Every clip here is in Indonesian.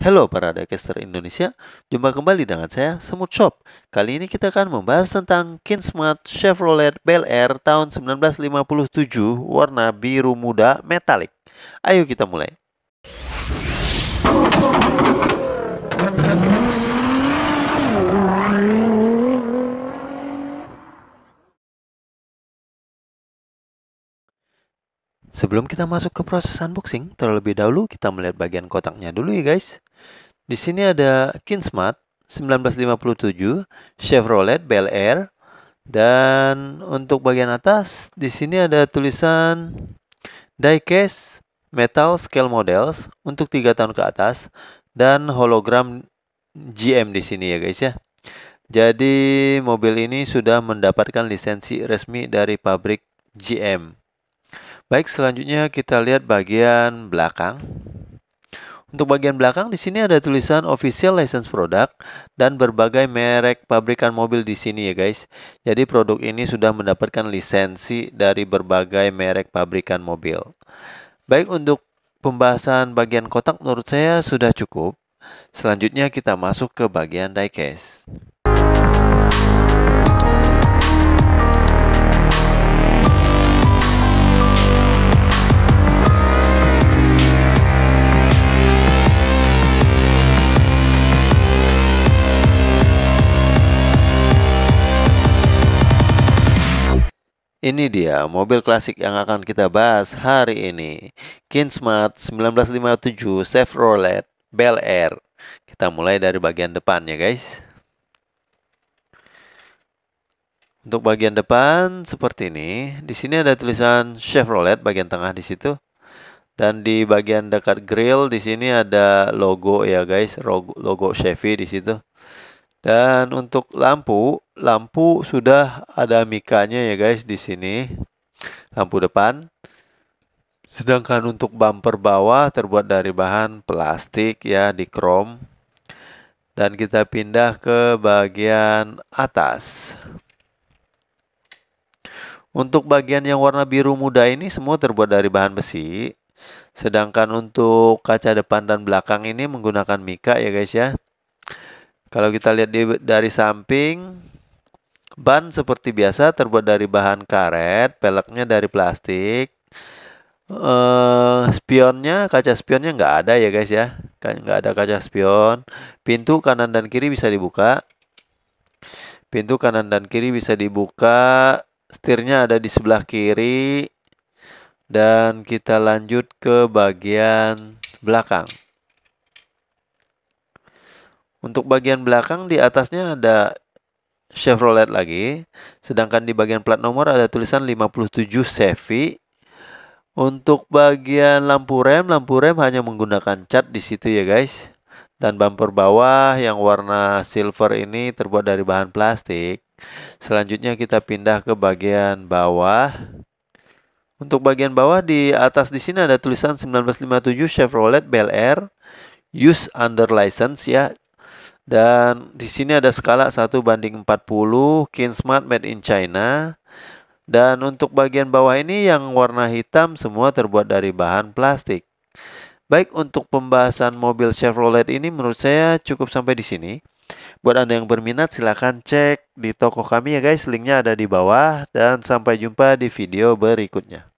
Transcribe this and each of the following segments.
Halo para Dicaster Indonesia, jumpa kembali dengan saya Semut Shop. Kali ini kita akan membahas tentang Kinsmart Chevrolet Bel Air tahun 1957 warna biru muda metalik. Ayo kita mulai. Sebelum kita masuk ke proses unboxing, terlebih dahulu kita melihat bagian kotaknya dulu ya guys. Di sini ada Kinsmart 1957, Chevrolet Bel Air, dan untuk bagian atas di sini ada tulisan diecast metal scale models untuk 3 tahun ke atas dan hologram GM di sini ya guys ya. Jadi mobil ini sudah mendapatkan lisensi resmi dari pabrik GM. Baik, selanjutnya kita lihat bagian belakang. Untuk bagian belakang di sini ada tulisan official license product dan berbagai merek pabrikan mobil di sini ya guys. Jadi produk ini sudah mendapatkan lisensi dari berbagai merek pabrikan mobil. Baik untuk pembahasan bagian kotak menurut saya sudah cukup. Selanjutnya kita masuk ke bagian diecast. Ini dia mobil klasik yang akan kita bahas hari ini. Kinsmart 1957 Chevrolet Bel Air. Kita mulai dari bagian depan ya guys. Untuk bagian depan seperti ini. Di sini ada tulisan Chevrolet bagian tengah di situ. Dan di bagian dekat grill di sini ada logo ya guys, logo, logo Chevy di situ. Dan untuk lampu, lampu sudah ada mikanya ya guys di sini. Lampu depan. Sedangkan untuk bumper bawah terbuat dari bahan plastik ya di chrome. Dan kita pindah ke bagian atas. Untuk bagian yang warna biru muda ini semua terbuat dari bahan besi. Sedangkan untuk kaca depan dan belakang ini menggunakan mika ya guys ya. Kalau kita lihat di, dari samping, ban seperti biasa terbuat dari bahan karet, peleknya dari plastik. Uh, spionnya kaca spionnya nggak ada ya guys ya nggak ada kaca spion pintu kanan dan kiri bisa dibuka pintu kanan dan kiri bisa dibuka setirnya ada di sebelah kiri dan kita lanjut ke bagian belakang untuk bagian belakang di atasnya ada Chevrolet lagi, sedangkan di bagian plat nomor ada tulisan 57 Chevy. Untuk bagian lampu rem, lampu rem hanya menggunakan cat di situ ya guys. Dan bumper bawah yang warna silver ini terbuat dari bahan plastik. Selanjutnya kita pindah ke bagian bawah. Untuk bagian bawah di atas di sini ada tulisan 1957 Chevrolet Bel Air use under license ya. Dan di sini ada skala 1 banding 40 Smart Made in China. Dan untuk bagian bawah ini yang warna hitam semua terbuat dari bahan plastik. Baik untuk pembahasan mobil Chevrolet ini menurut saya cukup sampai di sini. Buat Anda yang berminat silahkan cek di toko kami ya guys, linknya ada di bawah. Dan sampai jumpa di video berikutnya.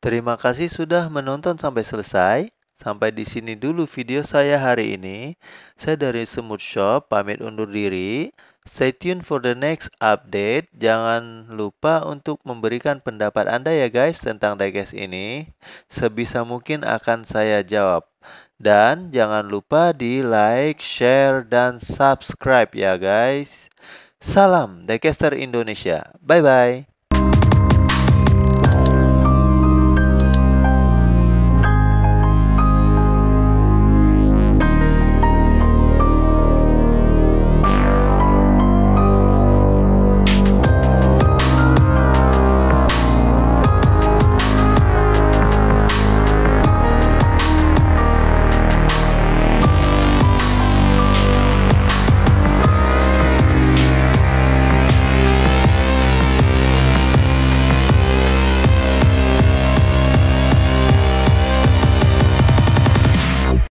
Terima kasih sudah menonton sampai selesai. Sampai di sini dulu video saya hari ini. Saya dari Semut Shop pamit undur diri. Stay tune for the next update. Jangan lupa untuk memberikan pendapat Anda ya guys tentang diecast ini. Sebisa mungkin akan saya jawab. Dan jangan lupa di like, share, dan subscribe ya guys. Salam diecaster Indonesia. Bye-bye.